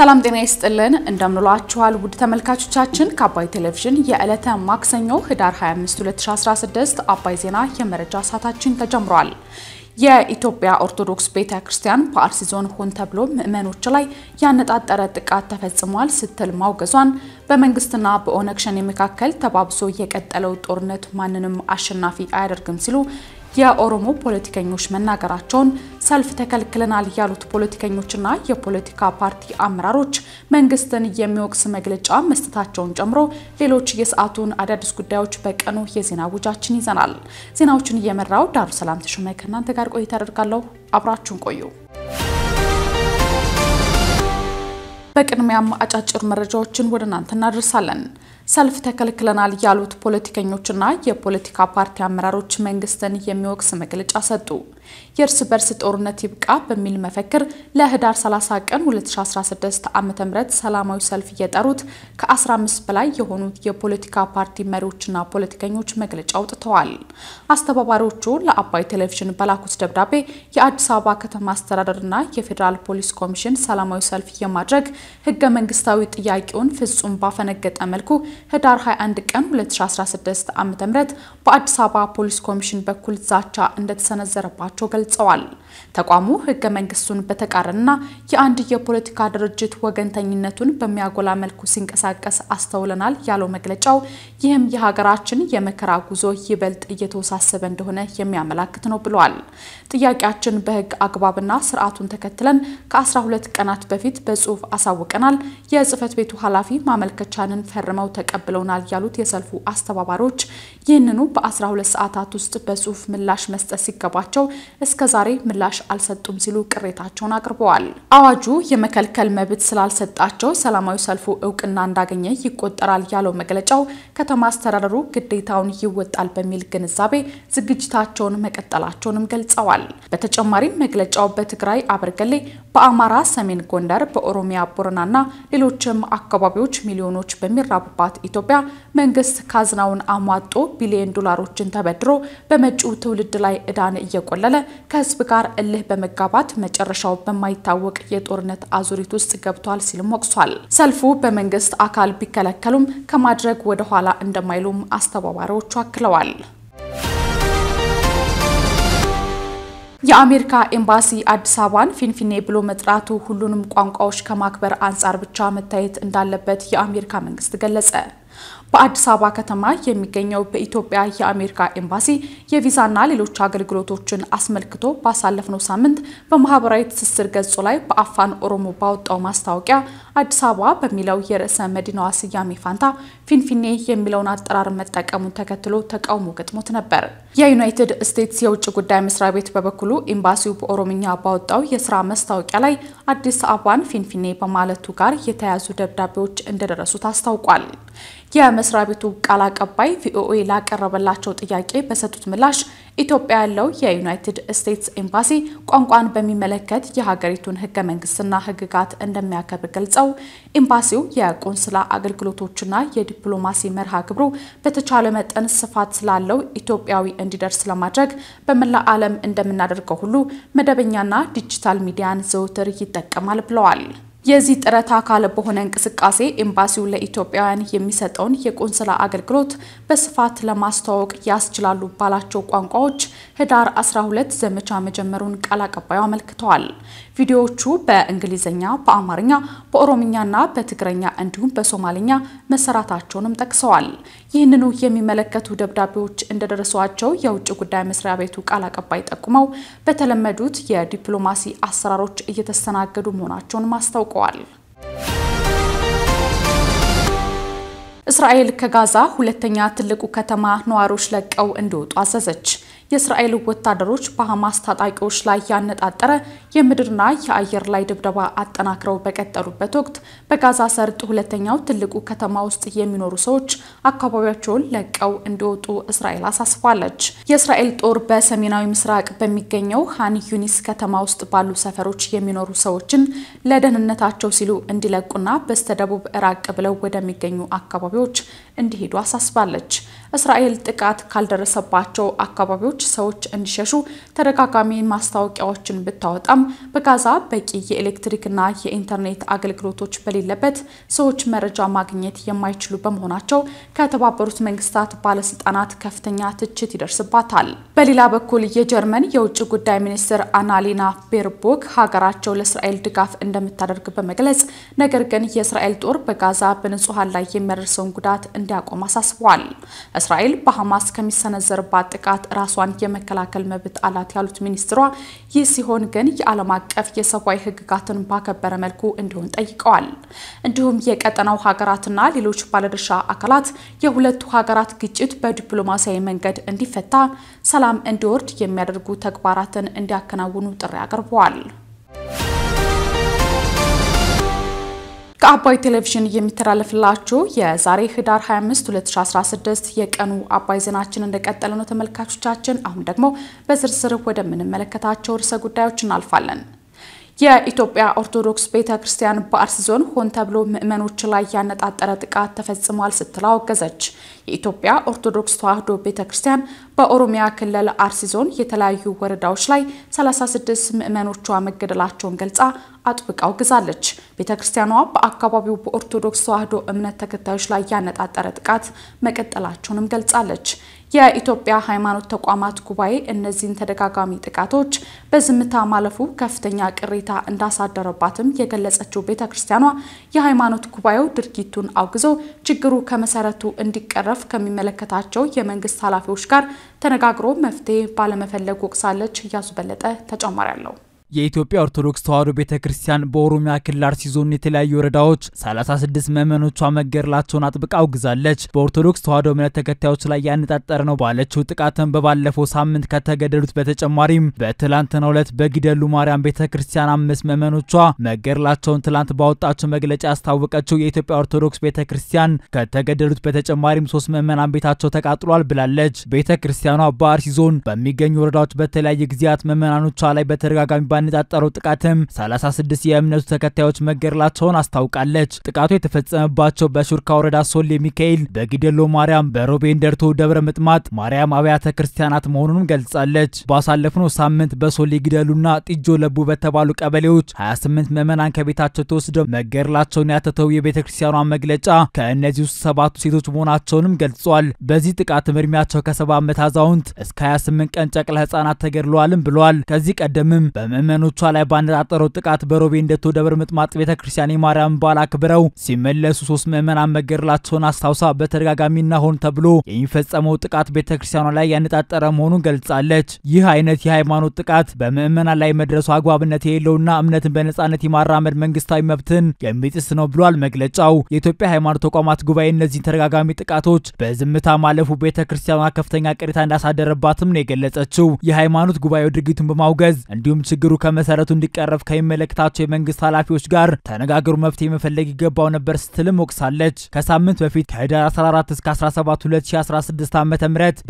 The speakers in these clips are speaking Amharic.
ሰላም ጤና ይስጥልን እንደምንላችኋል ውድ ተመልካቾቻችን፣ ከአባይ ቴሌቪዥን የዕለተ ማክሰኞ ህዳር 25 2016 አባይ ዜና የመረጃ ሰዓታችን ተጀምሯል። የኢትዮጵያ ኦርቶዶክስ ቤተ ክርስቲያን በአርሲ ዞን ሆን ተብሎ ምዕመኖች ላይ ያነጣጠረ ጥቃት ተፈጽሟል ስትል ማውገዟን፣ በመንግስትና በኦነግ ሸኔ መካከል ተባብሶ የቀጠለው ጦርነት ማንንም አሸናፊ አያደርግም ሲሉ የኦሮሞ ፖለቲከኞች መናገራቸውን ሰልፍ ተከልክለናል ያሉት ፖለቲከኞችና የፖለቲካ ፓርቲ አመራሮች መንግስትን የሚወቅስ መግለጫ መስጠታቸውን ጨምሮ ሌሎች የሰዓቱን አዳዲስ ጉዳዮች በቀኑ የዜና ውጃችን ይዘናል። ዜናዎችን እየመራው ዳሩ ሰላም ተሾመ ከእናንተ ጋር ቆይታ አደርጋለሁ። አብራችሁን ቆዩ። በቅድሚያም አጫጭር መረጃዎችን ወደ እናንተ እናደርሳለን። ሰልፍ ተከልክለናል ያሉት ፖለቲከኞችና የፖለቲካ ፓርቲ አመራሮች መንግስትን የሚወቅስ መግለጫ ሰጡ። የእርስ በርስ ጦርነት ይብቃ በሚል መፈክር ለህዳር 30 ቀን 2016 ዓ.ም ሰላማዊ ሰልፍ እየጠሩት ከ15 በላይ የሆኑ የፖለቲካ ፓርቲ መሪዎችና ፖለቲከኞች መግለጫ አውጥተዋል። አስተባባሪዎቹ ለአባይ ቴሌቪዥን በላኩት ደብዳቤ የአዲስ አበባ ከተማ አስተዳደርና የፌዴራል ፖሊስ ኮሚሽን ሰላማዊ ሰልፍ የማድረግ ህገ መንግስታዊ ጥያቄውን ፍጹም ባፈነገጠ መልኩ ህዳር 21 ቀን 2016 ዓ.ም በአዲስ አበባ ፖሊስ ኮሚሽን በኩል ዛቻ እንደተሰነዘረባቸው መሆናቸው ገልጸዋል። ተቋሙ ህገ መንግስቱን በተቃረና የአንድ የፖለቲካ ድርጅት ወገንተኝነቱን በሚያጎላ መልኩ ሲንቀሳቀስ አስተውለናል ያለው መግለጫው ይህም የሀገራችን የመከራ ጉዞ ይበልጥ እየተወሳሰበ እንደሆነ የሚያመላክት ነው ብለዋል። ጥያቄያችን በህግ አግባብና ስርዓቱን ተከትለን ከ12 ቀናት በፊት በጽሁፍ አሳውቀናል። የጽህፈት ቤቱ ኃላፊ ማመልከቻንን ፈርመው ተቀብለውናል ያሉት የሰልፉ አስተባባሪዎች ይህንኑ በ12 ሰዓታት ውስጥ በጽሁፍ ምላሽ መስጠት ሲገባቸው እስከዛሬ ምላሽ አልሰጡም ሲሉ ቅሬታቸውን አቅርበዋል። አዋጁ የመከልከል መብት ስላልሰጣቸው ሰላማዊ ሰልፉ እውቅና እንዳገኘ ይቆጠራል ያለው መግለጫው ከተማ አስተዳደሩ ግዴታውን ይወጣል በሚል ግንዛቤ ዝግጅታቸውን መቀጠላቸውንም ገልጸዋል። በተጨማሪም መግለጫው በትግራይ አበርገሌ፣ በአማራ ሰሜን ጎንደር፣ በኦሮሚያ ቦረናና ሌሎችም አካባቢዎች ሚሊዮኖች በሚራቡባት ኢትዮጵያ መንግስት ካዝናውን አሟጦ ቢሊዮን ዶላሮችን ተበድሮ በመጪው ትውልድ ላይ ዕዳን እየቆለለ በቀጠለ ከህዝብ ጋር እልህ በመጋባት መጨረሻው በማይታወቅ የጦርነት አዙሪት ውስጥ ገብቷል ሲልም ወቅሷል። ሰልፉ በመንግስት አካል ቢከለከሉም ከማድረግ ወደኋላ እንደማይሉም አስተባባሪዎቹ አክለዋል። የአሜሪካ ኤምባሲ አዲስ አበባን ፊንፊኔ ብሎ መጥራቱ ሁሉንም ቋንቋዎች ከማክበር አንጻር ብቻ መታየት እንዳለበት የአሜሪካ መንግስት ገለጸ። በአዲስ አበባ ከተማ የሚገኘው በኢትዮጵያ የአሜሪካ ኤምባሲ የቪዛና ሌሎች አገልግሎቶችን አስመልክቶ ባሳለፍነው ሳምንት በማህበራዊ ትስስር ገጹ ላይ በአፋን ኦሮሞ ባወጣው ማስታወቂያ አዲስ አበባ በሚለው የርዕሰ መዲናዋ ስያሜ ፋንታ ፊንፊኔ የሚለውን አጠራር መጠቀሙን ተከትሎ ተቃውሞ ገጥሞት ነበር። የዩናይትድ ስቴትስ የውጭ ጉዳይ መስሪያ ቤት በበኩሉ ኤምባሲው በኦሮምኛ ባወጣው የስራ መስታወቂያ ላይ አዲስ አበባን ፊንፊኔ በማለቱ ጋር የተያዙ ደብዳቤዎች እንደደረሱት አስታውቋል። የመስሪያ ቤቱ ቃል አቀባይ ቪኦኤ ላቀረበላቸው ጥያቄ በሰጡት ምላሽ ኢትዮጵያ ያለው የዩናይትድ ስቴትስ ኤምባሲ ቋንቋን በሚመለከት የሀገሪቱን ህገ መንግስትና ህግጋት እንደሚያከብር ገልጸው ኤምባሲው የቆንስላ አገልግሎቶችና የዲፕሎማሲ መርሃ ግብሩ በተቻለ መጠን ስፋት ስላለው ኢትዮጵያዊ እንዲደርስ ለማድረግ በመላ ዓለም እንደምናደርገው ሁሉ መደበኛና ዲጂታል ሚዲያን ዘውትር ይጠቀማል ብለዋል። የዚህ ጥረት አካል በሆነ እንቅስቃሴ ኤምባሲው ለኢትዮጵያውያን የሚሰጠውን የቆንስላ አገልግሎት በስፋት ለማስተዋወቅ ያስችላሉ ባላቸው ቋንቋዎች ህዳር 12 ዘመቻ መጀመሩን ቃል አቀባዩ አመልክተዋል። ቪዲዮዎቹ በእንግሊዝኛ፣ በአማርኛ፣ በኦሮምኛና በትግረኛ እንዲሁም በሶማሌኛ መሰራታቸውንም ጠቅሰዋል። ይህንኑ የሚመለከቱ ደብዳቤዎች እንደደረሷቸው የውጭ ጉዳይ መስሪያ ቤቱ ቃል አቀባይ ጠቁመው በተለመዱት የዲፕሎማሲ አሰራሮች እየተስተናገዱ መሆናቸውን ማስታወቅ አስታውቀዋል። እስራኤል ከጋዛ ሁለተኛ ትልቁ ከተማ ነዋሪዎች ለቀው እንዲወጡ አዘዘች። የእስራኤል ወታደሮች በሐማስ ታጣቂዎች ላይ ያነጣጠረ የምድርና የአየር ላይ ድብደባ አጠናክረው በቀጠሉበት ወቅት በጋዛ ሰርጥ ሁለተኛው ትልቁ ከተማ ውስጥ የሚኖሩ ሰዎች አካባቢያቸውን ለቀው እንዲወጡ እስራኤል አሳስባለች። የእስራኤል ጦር በሰሜናዊ ምስራቅ በሚገኘው ሃን ዩኒስ ከተማ ውስጥ ባሉ ሰፈሮች የሚኖሩ ሰዎችን ለደህንነታቸው ሲሉ እንዲለቁና በስተደቡብ ራቅ ብለው ወደሚገኙ አካባቢዎች እንዲሄዱ አሳስባለች። እስራኤል ጥቃት ካልደረሰባቸው አካባቢዎች ሰዎች እንዲሸሹ ተደጋጋሚ ማስታወቂያዎችን ብታወጣም በጋዛ በቂ የኤሌክትሪክና የኢንተርኔት አገልግሎቶች በሌለበት ሰዎች መረጃ ማግኘት የማይችሉ በመሆናቸው ከተባበሩት መንግስታት ባለስልጣናት ከፍተኛ ትችት ይደርስባታል። በሌላ በኩል የጀርመን የውጭ ጉዳይ ሚኒስትር አናሊና ቤርቦክ ሀገራቸው ለእስራኤል ድጋፍ እንደምታደርግ በመግለጽ ነገር ግን የእስራኤል ጦር በጋዛ በንጹሐን ላይ የሚያደርሰውን ጉዳት እንዲያቆም አሳስቧል። እስራኤል በሐማስ ከሚሰነዘርባት ጥቃት ራሷን የመከላከል መብት አላት ያሉት ሚኒስትሯ፣ ይህ ሲሆን ግን የዓለም አቀፍ የሰብአዊ ሕግጋትን ባከበረ መልኩ እንዲሆን ጠይቀዋል። እንዲሁም የቀጠናው ሀገራትና ሌሎች ባለድርሻ አካላት የሁለቱ ሀገራት ግጭት በዲፕሎማሲያዊ መንገድ እንዲፈታ፣ ሰላም እንዲወርድ የሚያደርጉ ተግባራትን እንዲያከናውኑ ጥሪ አቅርበዋል። ከአባይ ቴሌቪዥን የሚተላለፍላችሁ የዛሬ ህዳር 25 2016 የቀኑ አባይ ዜናችን እንደቀጠለ ነው ተመልካቾቻችን። አሁን ደግሞ በዝርዝር ወደምንመለከታቸው ርዕሰ ጉዳዮች እናልፋለን። የኢትዮጵያ ኦርቶዶክስ ቤተ ክርስቲያን በአርሲ ዞን ሆን ተብሎ ምዕመኖች ላይ ያነጣጠረ ጥቃት ተፈጽሟል ስትል አወገዘች። የኢትዮጵያ ኦርቶዶክስ ተዋሕዶ ቤተ ክርስቲያን በኦሮሚያ ክልል አርሲ ዞን የተለያዩ ወረዳዎች ላይ 36 ምዕመኖቿ መገደላቸውን ገልጻ አጥብቃ አውግዛለች። ቤተ ክርስቲያኗ በአካባቢው በኦርቶዶክስ ተዋሕዶ እምነት ተከታዮች ላይ ያነጣጠረ ጥቃት መቀጠላቸውንም ገልጻለች። የኢትዮጵያ ሃይማኖት ተቋማት ጉባኤ እነዚህን ተደጋጋሚ ጥቃቶች በዝምታ ማለፉ ከፍተኛ ቅሬታ እንዳሳደረባትም የገለጸችው ቤተ ክርስቲያኗ የሃይማኖት ጉባኤው ድርጊቱን አውግዞ ችግሩ ከመሰረቱ እንዲቀረፍ ከሚመለከታቸው የመንግስት ኃላፊዎች ጋር ተነጋግሮ መፍትሄ ባለመፈለጉ ወቅሳለች። እያሱ በለጠ ተጨማሪ አለው። የኢትዮጵያ ኦርቶዶክስ ተዋሕዶ ቤተ ክርስቲያን በኦሮሚያ ክልል አርሲ ዞን የተለያዩ ወረዳዎች 36 ምዕመኖቿ መገደላቸውን አጥብቃ አውግዛለች። በኦርቶዶክስ ተዋሕዶ እምነት ተከታዮች ላይ ያነጣጠረ ነው ባለችው ጥቃትን በባለፈው ሳምንት ከተገደሉት በተጨማሪም በትላንትናው ዕለት በጊደሉ ማርያም ቤተ ክርስቲያን አምስት ምዕመኖቿ መገደላቸውን ትላንት ባወጣቸው መግለጫ ያስታወቀችው የኢትዮጵያ ኦርቶዶክስ ቤተ ክርስቲያን ከተገደሉት በተጨማሪም ሶስት ምዕመናን ቤታቸው ተቃጥሏል ብላለች። ቤተ ክርስቲያኗ በአርሲ ዞን በሚገኙ ወረዳዎች በተለያየ ጊዜያት ምዕመናኖቿ ላይ በተደጋጋሚ ባነጣጠረው ጥቃትም 36 የእምነቱ ተከታዮች መገደላቸውን አስታውቃለች። ጥቃቱ የተፈጸመባቸው በሹርካ ወረዳ ሶሌ ሚካኤል፣ በጊደሎ ማርያም፣ በሮቤን ደርቶ ደብረ ምጥማት ማርያም አብያተ ክርስቲያናት መሆኑንም ገልጻለች። ባሳለፍነው ሳምንት በሶሌ ጊደሉና ጢጆ ለቡ በተባሉ ቀበሌዎች 28 ምዕመናን ከቤታቸው ተወስደው መገደላቸውን ያተተው የቤተ ክርስቲያኗ መግለጫ ከእነዚህ ውስጥ ሰባቱ ሴቶች መሆናቸውንም ገልጿል። በዚህ ጥቃትም እድሜያቸው ከሰባ ዓመት አዛውንት እስከ 28 ቀን ጨቅላ ህጻናት ተገድለዋልም ብለዋል። ከዚህ ቀደምም በምዕመ በምእመኖቿ ላይ ባነጣጠረው ጥቃት በሮቤ እንደቶ ደብር ምጥማጥ ቤተ ክርስቲያን የማርያም በዓል አክብረው ሲመለሱ ሶስት ምዕመናን መገደላቸውን አስታውሳ በተደጋጋሚና ሆን ተብሎ የሚፈጸመው ጥቃት ቤተ ክርስቲያኗ ላይ ያነጣጠረ መሆኑን ገልጻለች። ይህ አይነት የሃይማኖት ጥቃት በምዕመናን ላይ መድረሱ አግባብነት የሌለውና እምነትን በነጻነት የማራመድ መንግስታዊ መብትን የሚጥስ ነው ብሏል መግለጫው። የኢትዮጵያ ሃይማኖት ተቋማት ጉባኤ እነዚህን ተደጋጋሚ ጥቃቶች በዝምታ ማለፉ ቤተ ክርስቲያኗ ከፍተኛ ቅሬታ እንዳሳደረባትም ነው የገለጸችው። የሃይማኖት ጉባኤው ድርጊቱን በማውገዝ እንዲሁም ችግሩ ከመሰረቱ እንዲቀረፍ ከሚመለከታቸው የመንግስት ኃላፊዎች ጋር ተነጋገሩ መፍትሄ መፈለግ ይገባው ነበር ስትልም ወቅሳለች። ከሳምንት በፊት ከህዳር 14 እስከ 17 2016 ዓ ም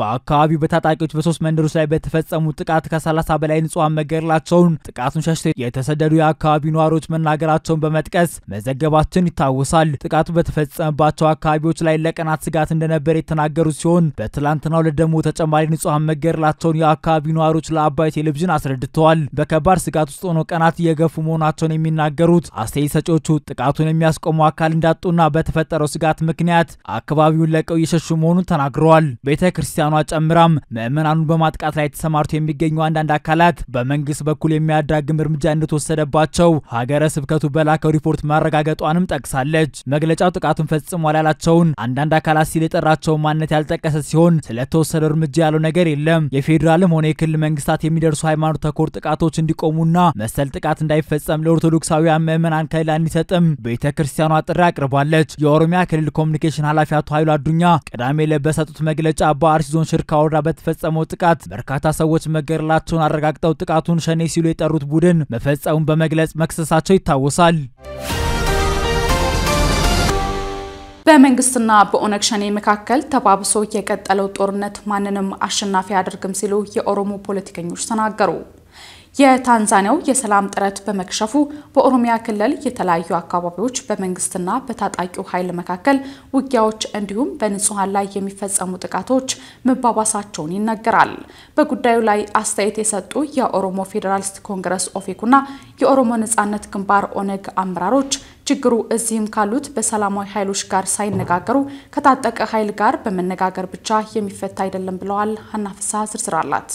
በአካባቢው በታጣቂዎች በሶስት መንደሮች ላይ በተፈጸሙ ጥቃት ከ30 በላይ ንጹሐን መገደላቸውን ጥቃቱን ሸሽተው የተሰደዱ የአካባቢው ነዋሪዎች መናገራቸውን በመጥቀስ መዘገባችን ይታወሳል። ጥቃቱ በተፈጸመባቸው አካባቢዎች ላይ ለቀናት ስጋት እንደነበር የተናገሩ ሲሆን በትላንትናው ሁለት ደግሞ ተጨማሪ ንጹሐን መገደላቸውን የአካባቢው ነዋሪዎች ለአባይ ቴሌቪዥን አስረድተዋል። በከባድ ስጋት ውስጥ ሆኖ ቀናት እየገፉ መሆናቸውን የሚናገሩት አስተያየት ሰጪዎቹ ጥቃቱን የሚያስቆሙ አካል እንዳጡና በተፈጠረው ስጋት ምክንያት አካባቢውን ለቀው እየሸሹ መሆኑን ተናግረዋል። ቤተ ክርስቲያኗ ጨምራም ምዕመናኑን በማጥቃት ላይ ተሰማርቶ የሚገኙ አንዳንድ አካላት በመንግስት በኩል የሚያዳግም እርምጃ እንደተወሰደባቸው ሀገረ ስብከቱ በላከው ሪፖርት ማረጋገጧንም ጠቅሳለች። መግለጫው ጥቃቱን ፈጽሟል ያላቸውን አንዳንድ አካላት ሲል የጠራቸውን ማንነት ያልጠቀሰ ሲሆን ስለተወሰደው እርምጃ ያለው ነገር የለም። የፌዴራልም ሆነ የክልል መንግስታት የሚደርሱ ሃይማኖት ተኮር ጥቃቶች እንዲቆሙ እንዲቆሙና መሰል ጥቃት እንዳይፈጸም ለኦርቶዶክሳውያን ምዕመናን ከላ እንዲሰጥም ቤተ ክርስቲያኗ ጥሪ አቅርባለች። የኦሮሚያ ክልል ኮሚኒኬሽን ኃላፊ አቶ ኃይሉ አዱኛ ቅዳሜ ዕለት በሰጡት መግለጫ በአርሲ ዞን ሽርካ ወረዳ በተፈጸመው ጥቃት በርካታ ሰዎች መገደላቸውን አረጋግጠው ጥቃቱን ሸኔ ሲሉ የጠሩት ቡድን መፈጸሙን በመግለጽ መክሰሳቸው ይታወሳል። በመንግስትና በኦነግ ሸኔ መካከል ተባብሶ የቀጠለው ጦርነት ማንንም አሸናፊ አያደርግም ሲሉ የኦሮሞ ፖለቲከኞች ተናገሩ። የታንዛኒያው የሰላም ጥረት በመክሸፉ በኦሮሚያ ክልል የተለያዩ አካባቢዎች በመንግስትና በታጣቂው ኃይል መካከል ውጊያዎች እንዲሁም በንጹሐን ላይ የሚፈጸሙ ጥቃቶች መባባሳቸውን ይነገራል። በጉዳዩ ላይ አስተያየት የሰጡ የኦሮሞ ፌዴራሊስት ኮንግረስ ኦፌኮና የኦሮሞ ነጻነት ግንባር ኦነግ አመራሮች ችግሩ እዚህም ካሉት በሰላማዊ ኃይሎች ጋር ሳይነጋገሩ ከታጠቀ ኃይል ጋር በመነጋገር ብቻ የሚፈታ አይደለም ብለዋል። ሀና ፍስሐ ዝርዝር አላት።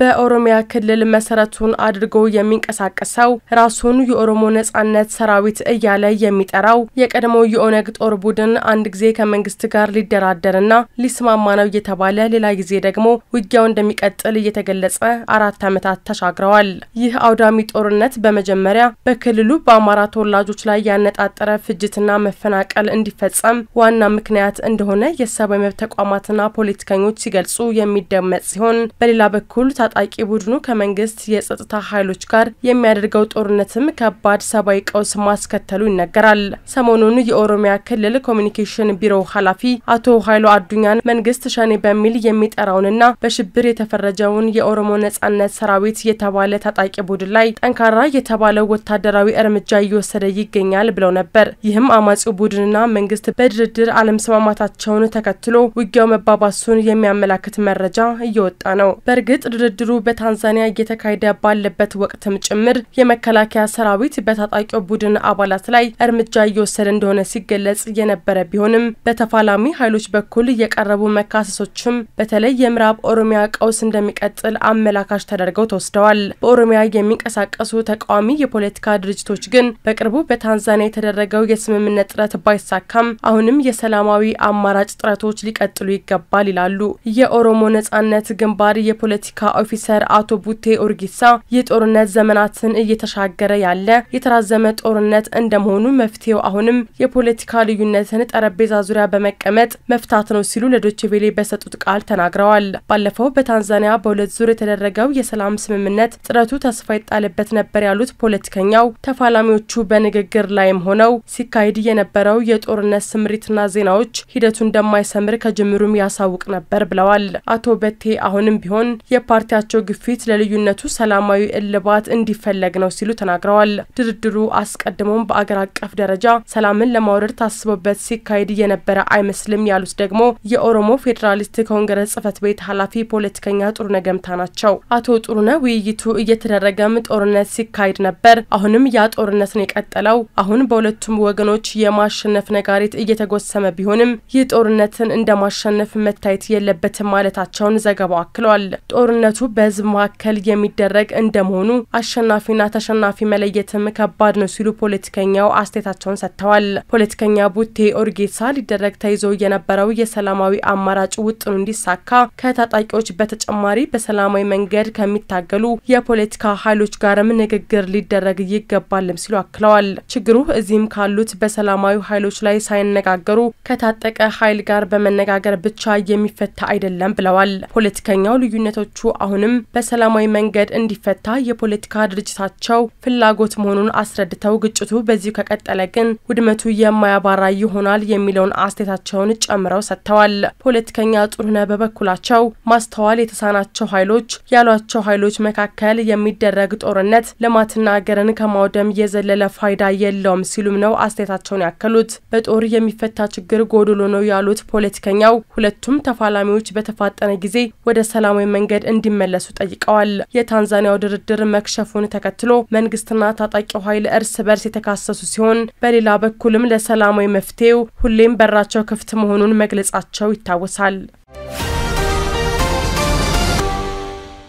በኦሮሚያ ክልል መሰረቱን አድርጎ የሚንቀሳቀሰው ራሱን የኦሮሞ ነጻነት ሰራዊት እያለ የሚጠራው የቀድሞ የኦነግ ጦር ቡድን አንድ ጊዜ ከመንግስት ጋር ሊደራደርና ሊስማማ ነው እየተባለ ሌላ ጊዜ ደግሞ ውጊያው እንደሚቀጥል እየተገለጸ አራት ዓመታት ተሻግረዋል። ይህ አውዳሚ ጦርነት በመጀመሪያ በክልሉ በአማራ ተወላጆች ላይ ያነጣጠረ ፍጅትና መፈናቀል እንዲፈጸም ዋና ምክንያት እንደሆነ የሰብአዊ መብት ተቋማትና ፖለቲከኞች ሲገልጹ የሚደመጥ ሲሆን በሌላ በኩል ታጣቂ ቡድኑ ከመንግስት የጸጥታ ኃይሎች ጋር የሚያደርገው ጦርነትም ከባድ ሰብአዊ ቀውስ ማስከተሉ ይነገራል። ሰሞኑን የኦሮሚያ ክልል ኮሚኒኬሽን ቢሮ ኃላፊ አቶ ኃይሉ አዱኛን መንግስት ሸኔ በሚል የሚጠራውንና በሽብር የተፈረጀውን የኦሮሞ ነጻነት ሰራዊት የተባለ ታጣቂ ቡድን ላይ ጠንካራ የተባለው ወታደራዊ እርምጃ እየወሰደ ይገኛል ብለው ነበር። ይህም አማጺው ቡድንና መንግስት በድርድር አለመስማማታቸውን ተከትሎ ውጊያው መባባሱን የሚያመላክት መረጃ እየወጣ ነው። በእርግጥ ድርድር ድርድሩ በታንዛኒያ እየተካሄደ ባለበት ወቅትም ጭምር የመከላከያ ሰራዊት በታጣቂው ቡድን አባላት ላይ እርምጃ እየወሰደ እንደሆነ ሲገለጽ የነበረ ቢሆንም በተፋላሚ ኃይሎች በኩል የቀረቡ መካሰሶችም በተለይ የምዕራብ ኦሮሚያ ቀውስ እንደሚቀጥል አመላካሽ ተደርገው ተወስደዋል። በኦሮሚያ የሚንቀሳቀሱ ተቃዋሚ የፖለቲካ ድርጅቶች ግን በቅርቡ በታንዛኒያ የተደረገው የስምምነት ጥረት ባይሳካም አሁንም የሰላማዊ አማራጭ ጥረቶች ሊቀጥሉ ይገባል ይላሉ። የኦሮሞ ነጻነት ግንባር የፖለቲካ ኦፊሰር አቶ ቡቴ ኦርጊሳ የጦርነት ዘመናትን እየተሻገረ ያለ የተራዘመ ጦርነት እንደመሆኑ መፍትሄው አሁንም የፖለቲካ ልዩነትን ጠረጴዛ ዙሪያ በመቀመጥ መፍታት ነው ሲሉ ለዶችቬሌ በሰጡት ቃል ተናግረዋል። ባለፈው በታንዛኒያ በሁለት ዙር የተደረገው የሰላም ስምምነት ጥረቱ ተስፋ ይጣልበት ነበር ያሉት ፖለቲከኛው ተፋላሚዎቹ በንግግር ላይም ሆነው ሲካሄድ የነበረው የጦርነት ስምሪትና ዜናዎች ሂደቱ እንደማይሰምር ከጅምሩም ያሳውቅ ነበር ብለዋል። አቶ በቴ አሁንም ቢሆን የፓርቲ የፓርቲያቸው ግፊት ለልዩነቱ ሰላማዊ እልባት እንዲፈለግ ነው ሲሉ ተናግረዋል። ድርድሩ አስቀድሞም በአገር አቀፍ ደረጃ ሰላምን ለማውረድ ታስቦበት ሲካሄድ የነበረ አይመስልም ያሉት ደግሞ የኦሮሞ ፌዴራሊስት ኮንግረስ ጽህፈት ቤት ኃላፊ ፖለቲከኛ ጥሩነ ገምታ ናቸው። አቶ ጥሩነ ውይይቱ እየተደረገም ጦርነት ሲካሄድ ነበር። አሁንም ያ ጦርነት ነው የቀጠለው። አሁን በሁለቱም ወገኖች የማሸነፍ ነጋሪት እየተጎሰመ ቢሆንም ይህ ጦርነትን እንደማሸነፍ መታየት የለበትም ማለታቸውን ዘገባው አክሏል። ጦርነቱ በህዝብ መካከል የሚደረግ እንደመሆኑ አሸናፊና ተሸናፊ መለየትም ከባድ ነው ሲሉ ፖለቲከኛው አስተያየታቸውን ሰጥተዋል። ፖለቲከኛ ቡቴ ኦርጌሳ ሊደረግ ተይዞ የነበረው የሰላማዊ አማራጭ ውጥኑ እንዲሳካ ከታጣቂዎች በተጨማሪ በሰላማዊ መንገድ ከሚታገሉ የፖለቲካ ኃይሎች ጋርም ንግግር ሊደረግ ይገባልም ሲሉ አክለዋል። ችግሩ እዚህም ካሉት በሰላማዊ ኃይሎች ላይ ሳይነጋገሩ ከታጠቀ ኃይል ጋር በመነጋገር ብቻ የሚፈታ አይደለም ብለዋል። ፖለቲከኛው ልዩነቶቹ አሁንም በሰላማዊ መንገድ እንዲፈታ የፖለቲካ ድርጅታቸው ፍላጎት መሆኑን አስረድተው ግጭቱ በዚሁ ከቀጠለ ግን ውድመቱ የማያባራ ይሆናል የሚለውን አስተያየታቸውን ጨምረው ሰጥተዋል። ፖለቲከኛ ጥሩነህ በበኩላቸው ማስተዋል የተሳናቸው ኃይሎች ያሏቸው ኃይሎች መካከል የሚደረግ ጦርነት ልማትና ሀገርን ከማውደም የዘለለ ፋይዳ የለውም ሲሉም ነው አስተያየታቸውን ያከሉት። በጦር የሚፈታ ችግር ጎድሎ ነው ያሉት ፖለቲከኛው ሁለቱም ተፋላሚዎች በተፋጠነ ጊዜ ወደ ሰላማዊ መንገድ እንዲመ እንዲመለሱ ጠይቀዋል። የታንዛኒያው ድርድር መክሸፉን ተከትሎ መንግስትና ታጣቂው ኃይል እርስ በርስ የተካሰሱ ሲሆን በሌላ በኩልም ለሰላማዊ መፍትሄው ሁሌም በራቸው ክፍት መሆኑን መግለጻቸው ይታወሳል።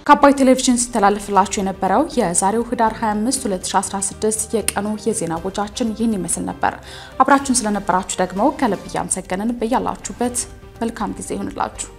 ከአባይ ቴሌቪዥን ሲተላለፍላችሁ የነበረው የዛሬው ህዳር 25 2016 የቀኑ የዜና ቦጃችን ይህን ይመስል ነበር። አብራችሁን ስለነበራችሁ ደግሞ ከልብ እያመሰገንን በያላችሁበት መልካም ጊዜ ይሁንላችሁ።